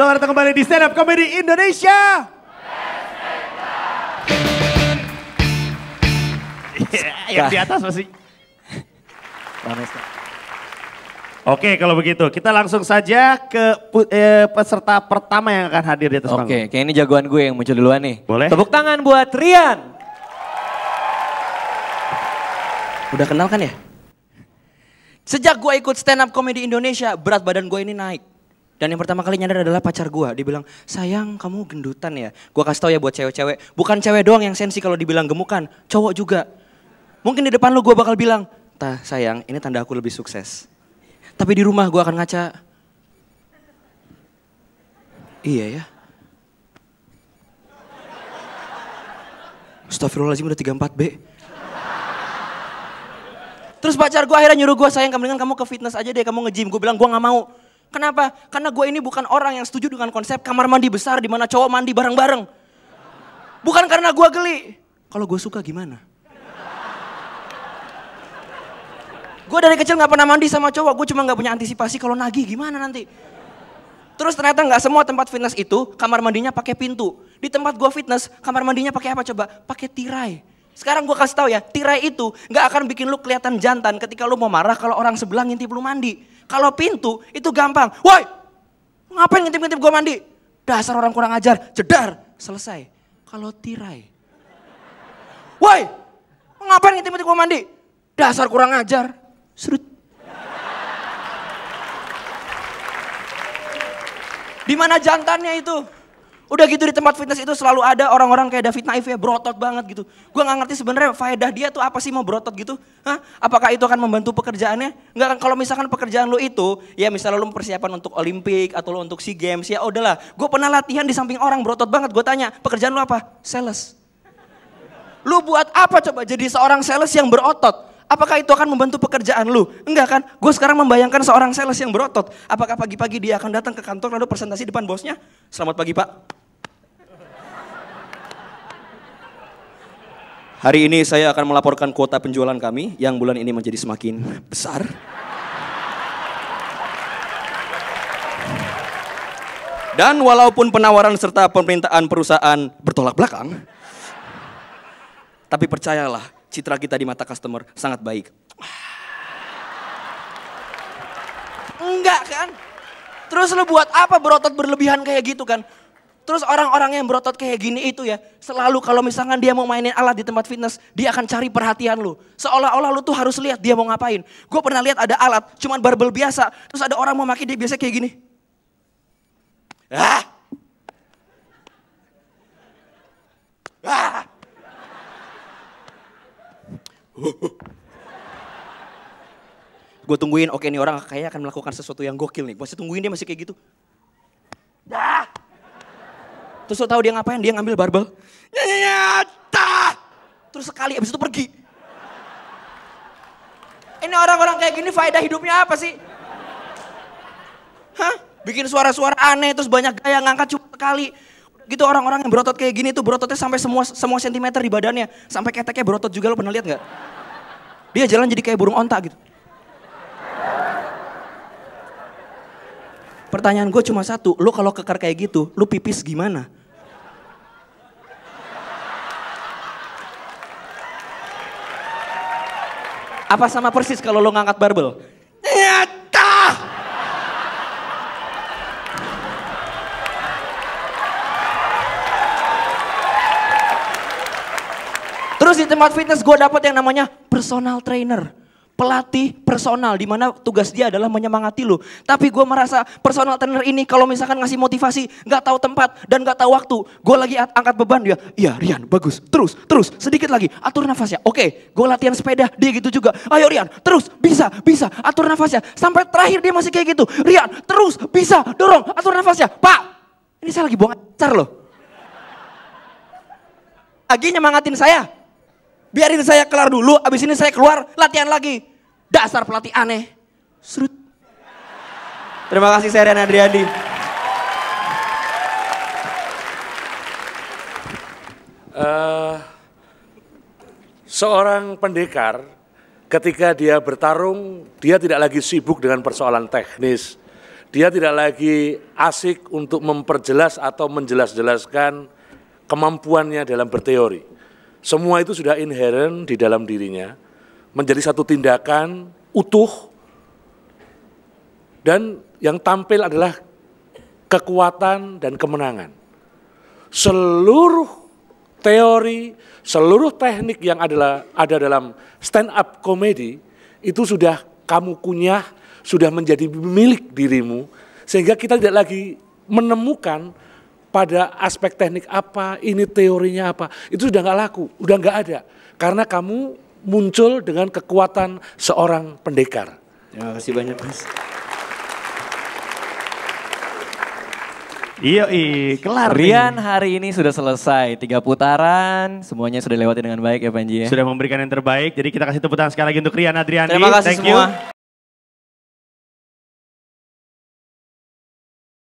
Selamat datang kembali di Stand Up Comedy Indonesia. Iya, yang di atas masih. Oke kalau begitu kita langsung saja ke eh, peserta pertama yang akan hadir di atas panggung. Oke kayak ini jagoan gue yang muncul duluan nih. Boleh. Tepuk tangan buat Rian. Udah kenal kan ya? Sejak gue ikut stand up Comedy Indonesia, berat badan gue ini naik. Dan yang pertama kali nyadar adalah pacar gue. Dibilang, sayang kamu gendutan ya. Gue kasih tau ya buat cewek-cewek. Bukan cewek doang yang sensi kalau dibilang gemukan. Cowok juga. Mungkin di depan lu gue bakal bilang, tah sayang ini tanda aku lebih sukses. Tapi di rumah gue akan ngaca. Iya ya. Astagfirullahaladzim udah 34B. Terus pacar gue akhirnya nyuruh gue sayang, kamu dengan kamu ke fitness aja deh, kamu nge-gym. Gue bilang gue gak mau. Kenapa? Karena gue ini bukan orang yang setuju dengan konsep kamar mandi besar di mana cowok mandi bareng-bareng. Bukan karena gue geli. Kalau gue suka gimana? Gue dari kecil gak pernah mandi sama cowok. Gue cuma gak punya antisipasi kalau nagih gimana nanti. Terus ternyata gak semua tempat fitness itu kamar mandinya pakai pintu. Di tempat gue fitness, kamar mandinya pakai apa coba? Pakai tirai. Sekarang gue kasih tahu ya, tirai itu gak akan bikin lu kelihatan jantan ketika lu mau marah kalau orang sebelah ngintip lu mandi. Kalau pintu itu gampang. Woi, ngapain ngintip-ngintip gue mandi? Dasar orang kurang ajar, jedar, selesai. Kalau tirai. Woi, ngapain ngintip-ngintip gue mandi? Dasar kurang ajar, serut. Di mana jantannya itu? Udah gitu di tempat fitness itu selalu ada orang-orang kayak David Naif ya, berotot banget gitu. Gue gak ngerti sebenarnya faedah dia tuh apa sih mau berotot gitu. Hah? Apakah itu akan membantu pekerjaannya? Enggak kan kalau misalkan pekerjaan lu itu, ya misalnya lo persiapan untuk Olimpik atau lo untuk SEA Games, ya udahlah. Gue pernah latihan di samping orang berotot banget, gue tanya, pekerjaan lu apa? Sales. Lu buat apa coba jadi seorang sales yang berotot? apakah itu akan membantu pekerjaan lu? Enggak kan? Gue sekarang membayangkan seorang sales yang berotot. Apakah pagi-pagi dia akan datang ke kantor lalu presentasi depan bosnya? Selamat pagi pak. Hari ini saya akan melaporkan kuota penjualan kami yang bulan ini menjadi semakin besar. Dan walaupun penawaran serta permintaan perusahaan bertolak belakang, tapi percayalah, citra kita di mata customer sangat baik. Enggak kan? Terus lu buat apa berotot berlebihan kayak gitu kan? Terus orang-orang yang berotot kayak gini itu ya, selalu kalau misalkan dia mau mainin alat di tempat fitness, dia akan cari perhatian lu. Seolah-olah lu tuh harus lihat dia mau ngapain. Gue pernah lihat ada alat, cuman barbel biasa, terus ada orang mau maki dia biasa kayak gini. Ah! Ah! gue tungguin, oke nih orang kayaknya akan melakukan sesuatu yang gokil nih. Gue masih tungguin dia masih kayak gitu. Terus lo tahu dia ngapain? Dia ngambil barbel. Nyata. Ya, ya, terus sekali abis itu pergi. Ini orang-orang kayak gini faedah hidupnya apa sih? Hah? Bikin suara-suara aneh terus banyak gaya ngangkat cuma sekali. Gitu orang-orang yang berotot kayak gini tuh berototnya sampai semua semua sentimeter di badannya, sampai keteknya berotot juga lo pernah lihat gak? Dia jalan jadi kayak burung onta gitu. Pertanyaan gue cuma satu, lo kalau kekar kayak gitu, lo pipis gimana? Apa sama persis kalau lo ngangkat barbel? Nyata! Terus di tempat fitness gue dapet yang namanya personal trainer pelatih personal di mana tugas dia adalah menyemangati lu. Tapi gue merasa personal trainer ini kalau misalkan ngasih motivasi nggak tahu tempat dan nggak tahu waktu. Gue lagi angkat beban dia, iya Rian bagus, terus terus sedikit lagi atur nafasnya. Oke, gue latihan sepeda dia gitu juga. Ayo Rian terus bisa bisa atur nafasnya sampai terakhir dia masih kayak gitu. Rian terus bisa dorong atur nafasnya. Pak ini saya lagi buang acar loh. Agi nyemangatin saya. Biarin saya kelar dulu, abis ini saya keluar latihan lagi. Dasar pelatih aneh. Serut. Terima kasih saya Rian Uh, seorang pendekar ketika dia bertarung, dia tidak lagi sibuk dengan persoalan teknis. Dia tidak lagi asik untuk memperjelas atau menjelas-jelaskan kemampuannya dalam berteori. Semua itu sudah inherent di dalam dirinya menjadi satu tindakan utuh dan yang tampil adalah kekuatan dan kemenangan. Seluruh teori, seluruh teknik yang adalah ada dalam stand up comedy itu sudah kamu kunyah, sudah menjadi milik dirimu sehingga kita tidak lagi menemukan pada aspek teknik apa, ini teorinya apa, itu sudah nggak laku, udah nggak ada. Karena kamu muncul dengan kekuatan seorang pendekar. Terima kasih banyak Mas. Iya, kelar. Rian hari ini sudah selesai tiga putaran, semuanya sudah lewati dengan baik ya Panji ya. Sudah memberikan yang terbaik, jadi kita kasih tepuk tangan sekali lagi untuk Rian Adriani. Terima kasih Thank semua. You.